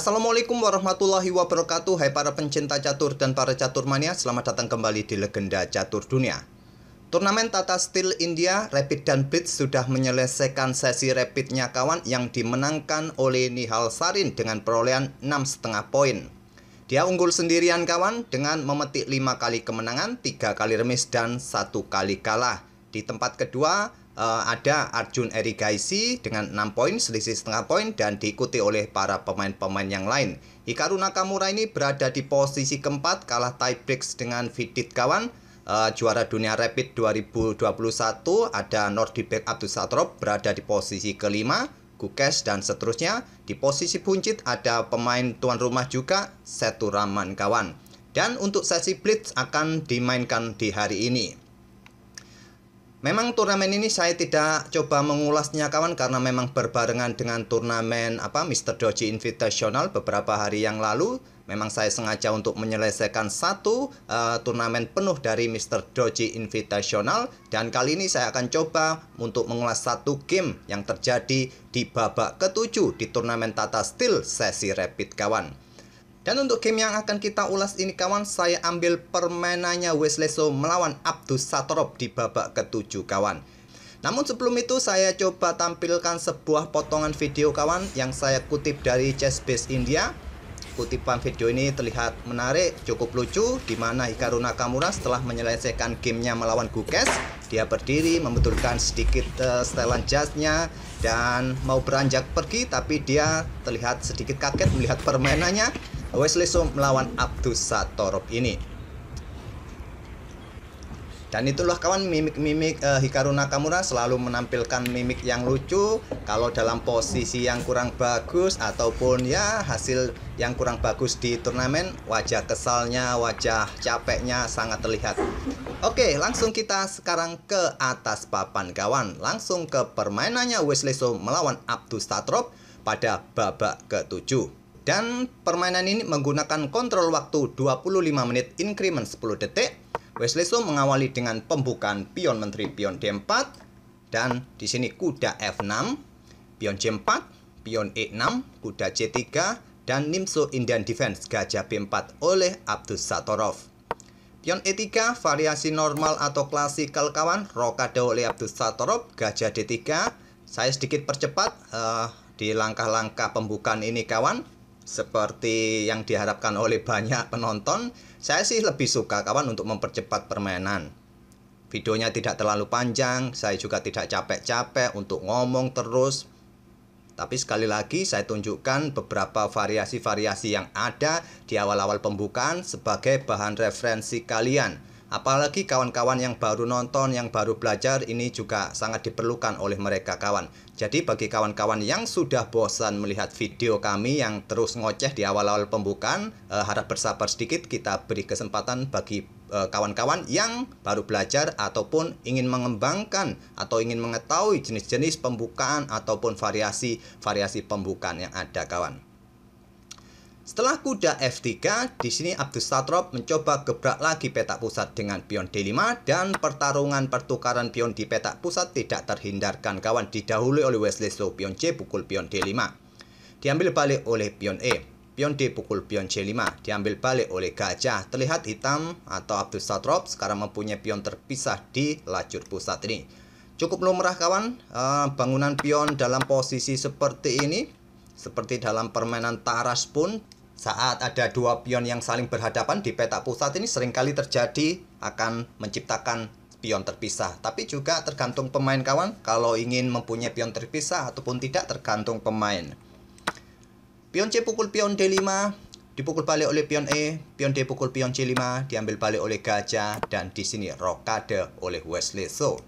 Assalamualaikum warahmatullahi wabarakatuh Hai para pencinta catur dan para catur mania Selamat datang kembali di Legenda Catur Dunia Turnamen Tata Steel India Rapid dan Blitz sudah menyelesaikan sesi rapidnya kawan yang dimenangkan oleh Nihal Sarin dengan perolehan 6,5 poin dia unggul sendirian kawan dengan memetik 5 kali kemenangan, 3 kali remis, dan 1 kali kalah. Di tempat kedua, uh, ada Arjun Erigaisi dengan 6 poin selisih setengah poin dan diikuti oleh para pemain-pemain yang lain. Hikaru Nakamura ini berada di posisi keempat kalah tie break dengan Vidit Kawan. Uh, juara dunia Rapid 2021 ada Nordibek Abdul Satrop berada di posisi kelima, Gukes dan seterusnya. Di posisi buncit ada pemain tuan rumah juga Setu Raman Kawan. Dan untuk sesi blitz akan dimainkan di hari ini. Memang turnamen ini saya tidak coba mengulasnya kawan karena memang berbarengan dengan turnamen apa Mr. Doji Invitational beberapa hari yang lalu. Memang saya sengaja untuk menyelesaikan satu uh, turnamen penuh dari Mr. Doji Invitational dan kali ini saya akan coba untuk mengulas satu game yang terjadi di babak ketujuh di turnamen Tata Steel sesi rapid kawan. Dan untuk game yang akan kita ulas ini kawan, saya ambil permainannya Wesley So melawan Abdus Satorov di babak ketujuh kawan. Namun sebelum itu saya coba tampilkan sebuah potongan video kawan yang saya kutip dari Chessbase India. Kutipan video ini terlihat menarik, cukup lucu, di mana Hikaru Nakamura setelah menyelesaikan gamenya melawan Gukes, dia berdiri membetulkan sedikit uh, setelan jasnya dan mau beranjak pergi tapi dia terlihat sedikit kaget melihat permainannya Wesley Sum melawan Abdus Satorop ini. Dan itulah kawan mimik-mimik uh, Hikaru Nakamura selalu menampilkan mimik yang lucu kalau dalam posisi yang kurang bagus ataupun ya hasil yang kurang bagus di turnamen wajah kesalnya, wajah capeknya sangat terlihat. Oke, langsung kita sekarang ke atas papan kawan. Langsung ke permainannya Wesley So melawan Abdus Tatrop pada babak ketujuh. Dan permainan ini menggunakan kontrol waktu 25 menit increment 10 detik. Wesley Sum mengawali dengan pembukaan pion menteri pion D4 dan di sini kuda F6, pion C4, pion E6, kuda C3 dan nimso Indian Defense gajah B4 oleh Abdus Satorov. Pion E3 variasi normal atau klasikal kawan rokade oleh Abdus Satorov gajah D3. Saya sedikit percepat uh, di langkah-langkah pembukaan ini kawan seperti yang diharapkan oleh banyak penonton, saya sih lebih suka kawan untuk mempercepat permainan. Videonya tidak terlalu panjang, saya juga tidak capek-capek untuk ngomong terus. Tapi sekali lagi saya tunjukkan beberapa variasi-variasi yang ada di awal-awal pembukaan sebagai bahan referensi kalian. Apalagi kawan-kawan yang baru nonton, yang baru belajar ini juga sangat diperlukan oleh mereka kawan. Jadi bagi kawan-kawan yang sudah bosan melihat video kami yang terus ngoceh di awal-awal pembukaan, eh, harap bersabar sedikit kita beri kesempatan bagi eh, kawan-kawan yang baru belajar ataupun ingin mengembangkan atau ingin mengetahui jenis-jenis pembukaan ataupun variasi-variasi pembukaan yang ada kawan. Setelah kuda F3, di sini Abdus Satrop mencoba gebrak lagi petak pusat dengan pion D5 dan pertarungan pertukaran pion di petak pusat tidak terhindarkan kawan didahului oleh Wesley Slow pion C pukul pion D5. Diambil balik oleh pion E. Pion D pukul pion C5 diambil balik oleh gajah. Terlihat hitam atau Abdus Satrop sekarang mempunyai pion terpisah di lajur pusat ini. Cukup lumrah kawan, eh, bangunan pion dalam posisi seperti ini seperti dalam permainan taras pun saat ada dua pion yang saling berhadapan di peta pusat ini seringkali terjadi akan menciptakan pion terpisah. Tapi juga tergantung pemain kawan kalau ingin mempunyai pion terpisah ataupun tidak tergantung pemain. Pion C pukul pion D5, dipukul balik oleh pion E, pion D pukul pion C5, diambil balik oleh gajah, dan di sini rokade oleh Wesley. So,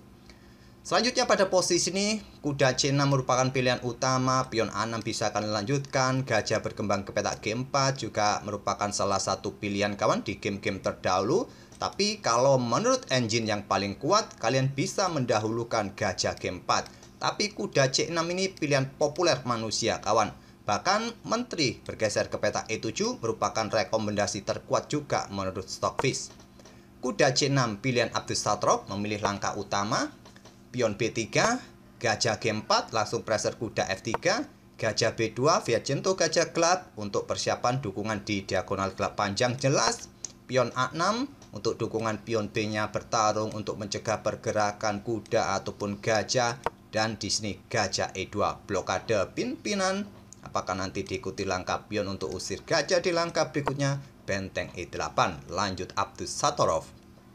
Selanjutnya pada posisi ini, kuda C6 merupakan pilihan utama, pion A6 bisa akan lanjutkan, gajah berkembang ke petak G4 juga merupakan salah satu pilihan kawan di game-game terdahulu. Tapi kalau menurut engine yang paling kuat, kalian bisa mendahulukan gajah G4. Tapi kuda C6 ini pilihan populer manusia kawan. Bahkan menteri bergeser ke petak E7 merupakan rekomendasi terkuat juga menurut Stockfish. Kuda C6 pilihan Abdus Satrop memilih langkah utama, pion B3, gajah G4, langsung pressure kuda F3, gajah B2, via jento gajah gelap untuk persiapan dukungan di diagonal gelap panjang jelas, pion A6 untuk dukungan pion B-nya bertarung untuk mencegah pergerakan kuda ataupun gajah dan di sini gajah E2 blokade pimpinan apakah nanti diikuti langkah pion untuk usir gajah di langkah berikutnya benteng E8 lanjut up to Satorov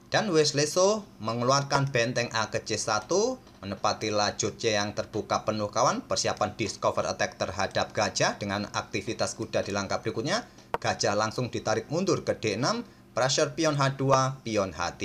dan Wesley So mengeluarkan benteng A ke C1 menepati lajur C yang terbuka penuh kawan persiapan discover attack terhadap gajah dengan aktivitas kuda di langkah berikutnya gajah langsung ditarik mundur ke D6 pressure pion H2 pion H3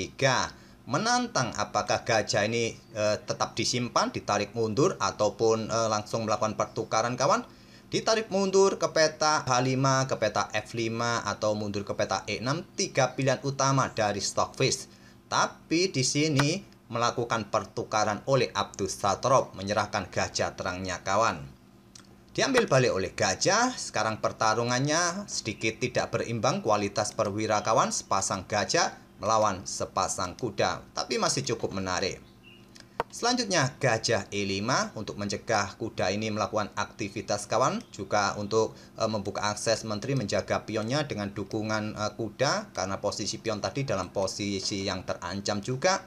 menantang apakah gajah ini e, tetap disimpan ditarik mundur ataupun e, langsung melakukan pertukaran kawan ditarik mundur ke peta H5, ke peta F5 atau mundur ke peta E6 tiga pilihan utama dari Stockfish. Tapi di sini melakukan pertukaran oleh Abdus Satrop menyerahkan gajah terangnya kawan. Diambil balik oleh gajah, sekarang pertarungannya sedikit tidak berimbang kualitas perwira kawan sepasang gajah melawan sepasang kuda, tapi masih cukup menarik. Selanjutnya, gajah E5 untuk mencegah kuda ini melakukan aktivitas kawan, juga untuk e, membuka akses menteri menjaga pionnya dengan dukungan e, kuda karena posisi pion tadi dalam posisi yang terancam juga.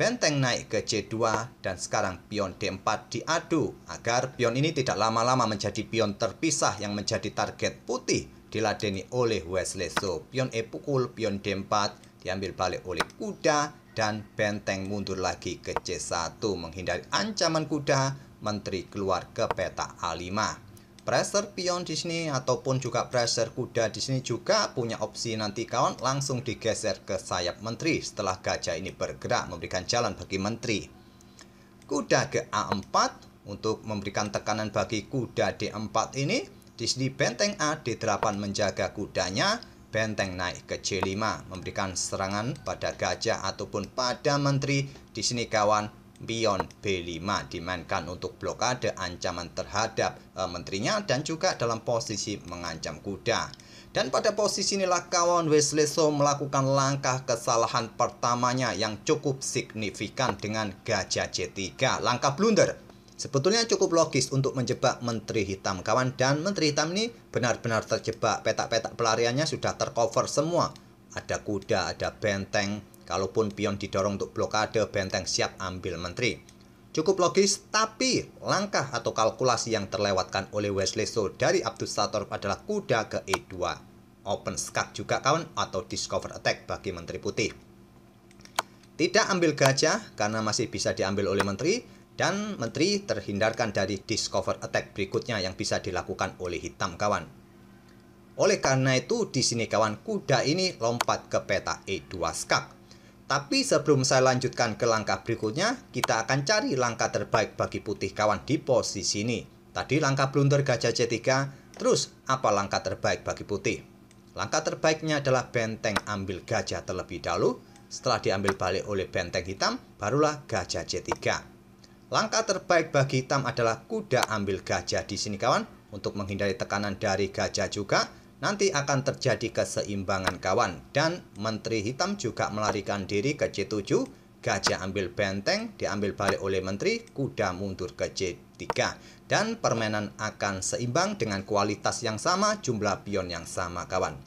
Benteng naik ke C2 dan sekarang pion D4 diadu agar pion ini tidak lama-lama menjadi pion terpisah yang menjadi target putih diladeni oleh Wesley So. Pion E pukul, pion D4 diambil balik oleh kuda dan benteng mundur lagi ke C1 menghindari ancaman kuda menteri keluar ke peta A5 pressure pion di sini ataupun juga pressure kuda di sini juga punya opsi nanti kawan langsung digeser ke sayap menteri setelah gajah ini bergerak memberikan jalan bagi menteri kuda ke A4 untuk memberikan tekanan bagi kuda D4 ini di sini benteng A D8 menjaga kudanya benteng naik ke C5, memberikan serangan pada gajah ataupun pada menteri. Di sini kawan, pion B5 dimainkan untuk blokade ancaman terhadap e, menterinya dan juga dalam posisi mengancam kuda. Dan pada posisi inilah kawan Wesley So melakukan langkah kesalahan pertamanya yang cukup signifikan dengan gajah C3. Langkah blunder Sebetulnya cukup logis untuk menjebak Menteri Hitam. Kawan dan Menteri Hitam ini benar-benar terjebak. Petak-petak pelariannya sudah tercover semua. Ada kuda, ada benteng. Kalaupun pion didorong untuk blokade, benteng siap ambil menteri. Cukup logis, tapi langkah atau kalkulasi yang terlewatkan oleh Wesley So dari Abdus Sator adalah kuda ke E2. Open skak juga kawan atau discover attack bagi Menteri Putih. Tidak ambil gajah karena masih bisa diambil oleh menteri, dan menteri terhindarkan dari discover attack berikutnya yang bisa dilakukan oleh hitam kawan. Oleh karena itu, di sini kawan kuda ini lompat ke peta E2 skak. Tapi sebelum saya lanjutkan ke langkah berikutnya, kita akan cari langkah terbaik bagi putih kawan di posisi ini. Tadi langkah blunder gajah C3, terus apa langkah terbaik bagi putih? Langkah terbaiknya adalah benteng ambil gajah terlebih dahulu, setelah diambil balik oleh benteng hitam, barulah gajah C3. Langkah terbaik bagi hitam adalah kuda ambil gajah di sini kawan. Untuk menghindari tekanan dari gajah juga, nanti akan terjadi keseimbangan kawan. Dan menteri hitam juga melarikan diri ke C7, gajah ambil benteng, diambil balik oleh menteri, kuda mundur ke C3. Dan permainan akan seimbang dengan kualitas yang sama, jumlah pion yang sama kawan.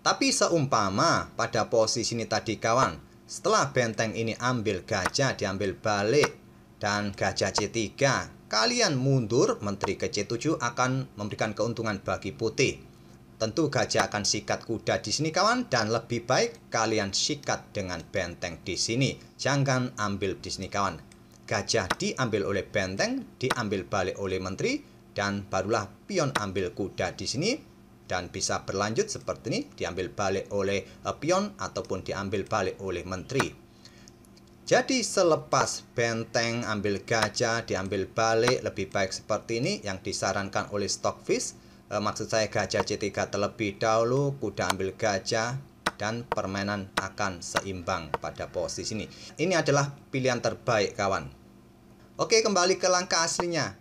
Tapi seumpama pada posisi ini tadi kawan, setelah benteng ini ambil gajah diambil balik dan gajah C3, kalian mundur, menteri ke C7 akan memberikan keuntungan bagi putih. Tentu gajah akan sikat kuda di sini kawan dan lebih baik kalian sikat dengan benteng di sini. Jangan ambil di sini kawan. Gajah diambil oleh benteng, diambil balik oleh menteri dan barulah pion ambil kuda di sini dan bisa berlanjut seperti ini diambil balik oleh eh, pion ataupun diambil balik oleh menteri. Jadi selepas benteng ambil gajah diambil balik lebih baik seperti ini yang disarankan oleh Stockfish e, eh, maksud saya gajah C3 terlebih dahulu kuda ambil gajah dan permainan akan seimbang pada posisi ini. Ini adalah pilihan terbaik kawan. Oke kembali ke langkah aslinya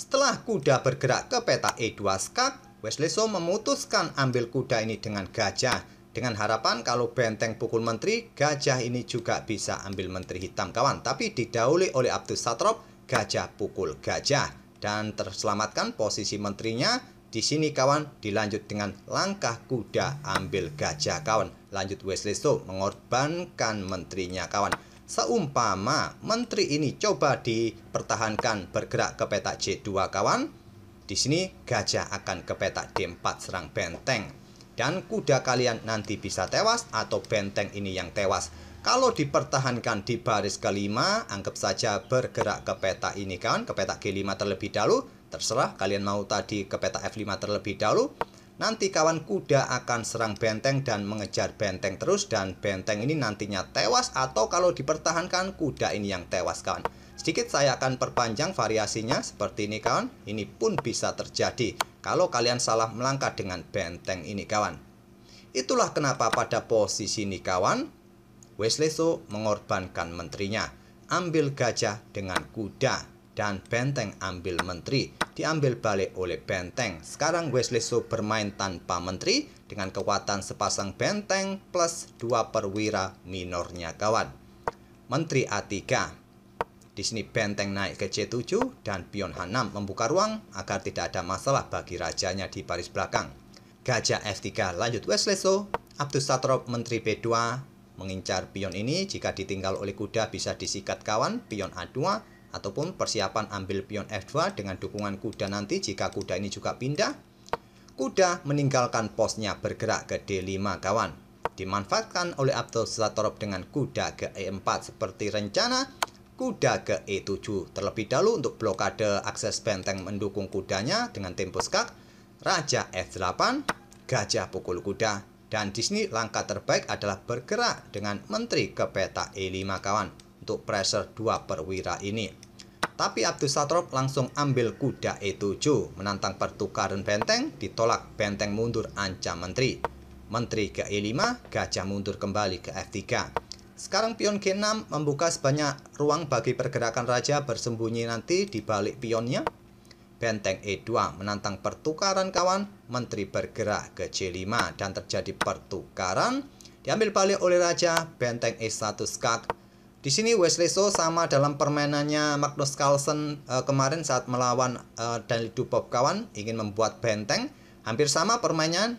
setelah kuda bergerak ke peta E2 skak, Wesley So memutuskan ambil kuda ini dengan gajah dengan harapan kalau benteng pukul menteri, gajah ini juga bisa ambil menteri hitam kawan. Tapi didahului oleh Abdus Satrop, gajah pukul gajah. Dan terselamatkan posisi menterinya. Di sini kawan dilanjut dengan langkah kuda ambil gajah kawan. Lanjut Wesley So mengorbankan menterinya kawan. Seumpama menteri ini coba dipertahankan bergerak ke petak J2 kawan, di sini gajah akan ke petak D4 serang benteng. Dan kuda kalian nanti bisa tewas atau benteng ini yang tewas. Kalau dipertahankan di baris kelima, anggap saja bergerak ke petak ini kawan, ke petak G5 terlebih dahulu. Terserah kalian mau tadi ke petak F5 terlebih dahulu Nanti kawan kuda akan serang benteng dan mengejar benteng terus dan benteng ini nantinya tewas atau kalau dipertahankan kuda ini yang tewas kawan. Sedikit saya akan perpanjang variasinya seperti ini kawan. Ini pun bisa terjadi kalau kalian salah melangkah dengan benteng ini kawan. Itulah kenapa pada posisi ini kawan, Wesley So mengorbankan menterinya. Ambil gajah dengan kuda dan benteng ambil menteri diambil balik oleh Benteng. Sekarang Wesley bermain tanpa menteri dengan kekuatan sepasang Benteng plus dua perwira minornya kawan. Menteri A3. Di sini Benteng naik ke C7 dan pion H6 membuka ruang agar tidak ada masalah bagi rajanya di baris belakang. Gajah F3 lanjut Wesley Abdus Satrop Menteri B2 mengincar pion ini jika ditinggal oleh kuda bisa disikat kawan pion A2 ataupun persiapan ambil pion F2 dengan dukungan kuda nanti jika kuda ini juga pindah. Kuda meninggalkan posnya bergerak ke D5 kawan. Dimanfaatkan oleh Abdul Satorov dengan kuda ke E4 seperti rencana kuda ke E7 terlebih dahulu untuk blokade akses benteng mendukung kudanya dengan tempo skak raja F8 gajah pukul kuda dan di sini langkah terbaik adalah bergerak dengan menteri ke peta E5 kawan untuk pressure 2 perwira ini. Tapi Abdus Satrop langsung ambil kuda E7, menantang pertukaran benteng, ditolak benteng mundur ancam menteri. Menteri ke E5, gajah mundur kembali ke F3. Sekarang pion G6 membuka sebanyak ruang bagi pergerakan raja bersembunyi nanti di balik pionnya. Benteng E2 menantang pertukaran kawan, menteri bergerak ke C5 dan terjadi pertukaran. Diambil balik oleh raja, benteng E1 skak, di sini Wesley So sama dalam permainannya Magnus Carlsen uh, kemarin saat melawan uh, eh, Daniel Dubov kawan ingin membuat benteng hampir sama permainan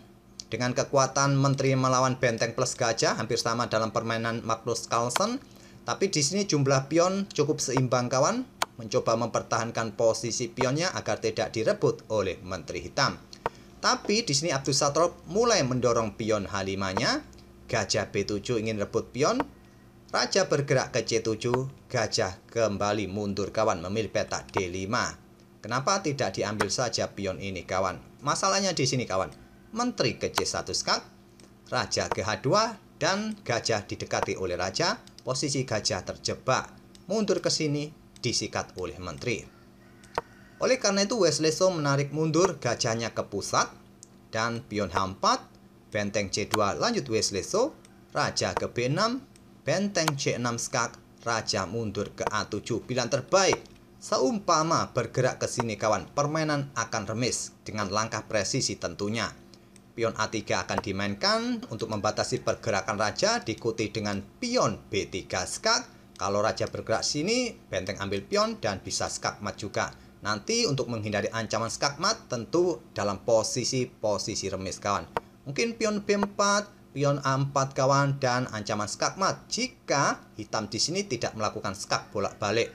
dengan kekuatan menteri melawan benteng plus gajah hampir sama dalam permainan Magnus Carlsen tapi di sini jumlah pion cukup seimbang kawan mencoba mempertahankan posisi pionnya agar tidak direbut oleh menteri hitam. Tapi di sini Abdul Satrop mulai mendorong pion H5-nya. Gajah B7 ingin rebut pion, Raja bergerak ke C7, gajah kembali mundur kawan memilih peta D5. Kenapa tidak diambil saja pion ini kawan? Masalahnya di sini kawan. Menteri ke C1 skak, raja ke H2 dan gajah didekati oleh raja, posisi gajah terjebak. Mundur ke sini disikat oleh menteri. Oleh karena itu Wesley So menarik mundur gajahnya ke pusat dan pion H4, benteng C2 lanjut Wesley So, raja ke B6 Benteng C6 Skak, Raja mundur ke A7 pilihan terbaik. Seumpama bergerak ke sini kawan, permainan akan remis dengan langkah presisi tentunya. Pion A3 akan dimainkan untuk membatasi pergerakan raja diikuti dengan pion B3 skak. Kalau raja bergerak sini, benteng ambil pion dan bisa skak mat juga. Nanti untuk menghindari ancaman skak mat tentu dalam posisi-posisi remis kawan. Mungkin pion B4 pion A4 kawan dan ancaman skakmat jika hitam di sini tidak melakukan skak bolak-balik.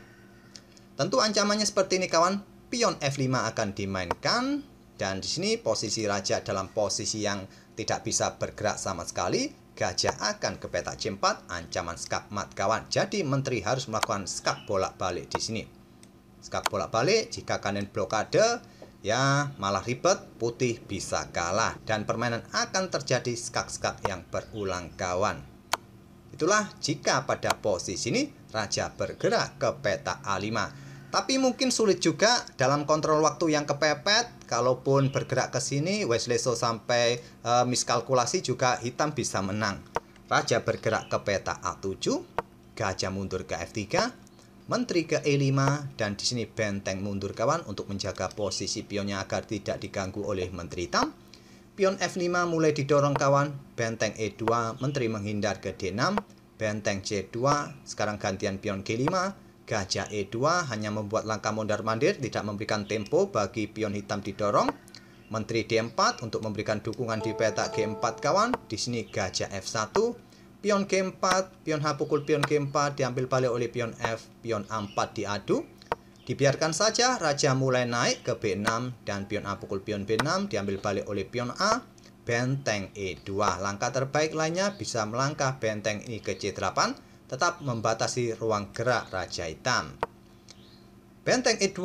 Tentu ancamannya seperti ini kawan, pion F5 akan dimainkan dan di sini posisi raja dalam posisi yang tidak bisa bergerak sama sekali, gajah akan ke peta C4 ancaman skakmat kawan. Jadi menteri harus melakukan skak bolak-balik di sini. Skak bolak-balik jika kanan blokade Ya, malah ribet, putih bisa kalah dan permainan akan terjadi skak-skak yang berulang kawan. Itulah jika pada posisi ini raja bergerak ke peta A5. Tapi mungkin sulit juga dalam kontrol waktu yang kepepet. Kalaupun bergerak ke sini, Wesley So sampai e, miskalkulasi juga hitam bisa menang. Raja bergerak ke peta A7, gajah mundur ke F3, menteri ke-E5 dan di sini benteng mundur kawan untuk menjaga posisi pionnya agar tidak diganggu oleh menteri hitam. Pion F5 mulai didorong kawan, benteng E2 menteri menghindar ke D6, benteng C2 sekarang gantian pion G5, gajah E2 hanya membuat langkah mondar-mandir tidak memberikan tempo bagi pion hitam didorong. Menteri D4 untuk memberikan dukungan di peta G4 kawan, di sini gajah F1 pion g 4 pion H pukul pion g 4 diambil balik oleh pion F, pion A4 diadu. Dibiarkan saja raja mulai naik ke B6 dan pion A pukul pion B6 diambil balik oleh pion A, benteng E2. Langkah terbaik lainnya bisa melangkah benteng ini ke C8 tetap membatasi ruang gerak raja hitam. Benteng E2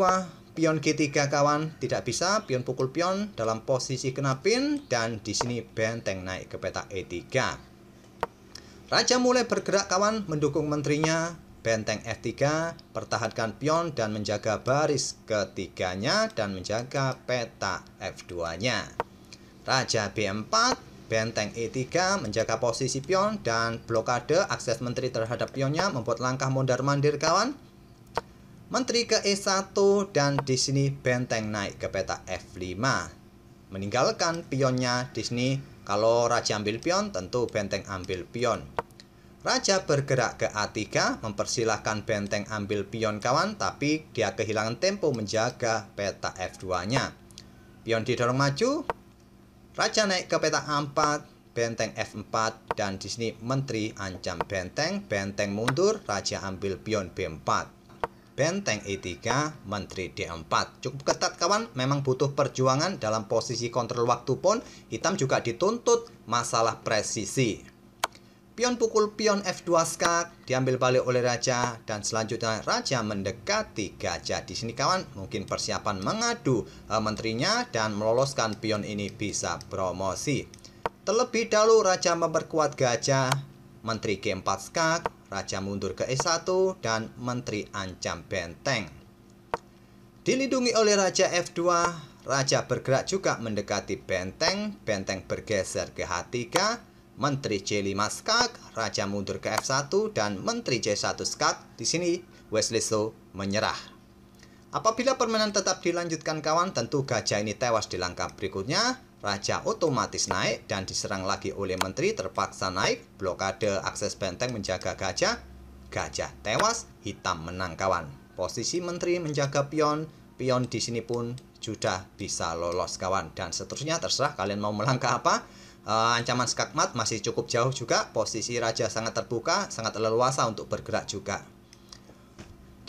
pion G3 kawan tidak bisa pion pukul pion dalam posisi kena pin dan di sini benteng naik ke petak E3. Raja mulai bergerak kawan mendukung menterinya, benteng F3, pertahankan pion dan menjaga baris ketiganya dan menjaga peta F2-nya. Raja B4, benteng E3 menjaga posisi pion dan blokade akses menteri terhadap pionnya membuat langkah mondar-mandir kawan. Menteri ke E1 dan di sini benteng naik ke peta F5. Meninggalkan pionnya di sini kalau raja ambil pion, tentu benteng ambil pion. Raja bergerak ke A3, mempersilahkan benteng ambil pion kawan, tapi dia kehilangan tempo menjaga peta F2-nya. Pion didorong maju, Raja naik ke peta A4, benteng F4, dan di sini menteri ancam benteng, benteng mundur, Raja ambil pion B4 presiden, tank E3, menteri D4. Cukup ketat kawan, memang butuh perjuangan dalam posisi kontrol waktu pun, hitam juga dituntut masalah presisi. Pion pukul pion F2 skak, diambil balik oleh raja, dan selanjutnya raja mendekati gajah. Di sini kawan, mungkin persiapan mengadu e, menterinya dan meloloskan pion ini bisa promosi. Terlebih dahulu raja memperkuat gajah, menteri G4 skak, Raja mundur ke E1 dan menteri ancam benteng. Dilindungi oleh Raja F2, Raja bergerak juga mendekati benteng, benteng bergeser ke H3, Menteri C5 skak, Raja mundur ke F1 dan Menteri C1 skak. Di sini Wesley Slow menyerah. Apabila permainan tetap dilanjutkan kawan, tentu gajah ini tewas di langkah berikutnya Raja otomatis naik dan diserang lagi oleh menteri terpaksa naik, blokade akses benteng menjaga gajah, gajah tewas, hitam menang kawan. Posisi menteri menjaga pion, pion di sini pun sudah bisa lolos kawan dan seterusnya terserah kalian mau melangkah apa. E, ancaman skakmat masih cukup jauh juga, posisi raja sangat terbuka, sangat leluasa untuk bergerak juga.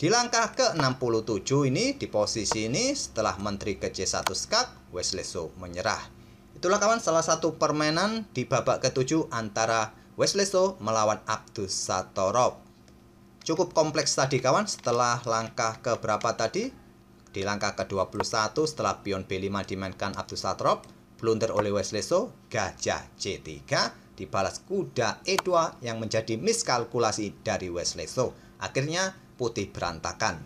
Di langkah ke-67 ini, di posisi ini, setelah menteri ke C1 skak, Wesley So menyerah. Itulah kawan salah satu permainan di babak ketujuh antara Wesleyso melawan Abdus Satorov. Cukup kompleks tadi kawan setelah langkah keberapa tadi? Di langkah ke-21 setelah pion B5 dimainkan Abdus Satorov, blunder oleh Wesleyso, gajah C3, dibalas kuda E2 yang menjadi miskalkulasi dari Wesleyso. Akhirnya putih berantakan.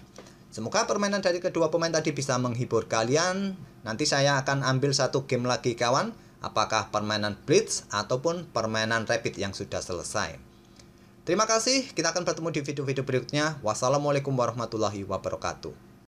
Semoga permainan dari kedua pemain tadi bisa menghibur kalian Nanti saya akan ambil satu game lagi kawan, apakah permainan Blitz ataupun permainan rapid yang sudah selesai. Terima kasih, kita akan bertemu di video-video berikutnya. Wassalamualaikum warahmatullahi wabarakatuh.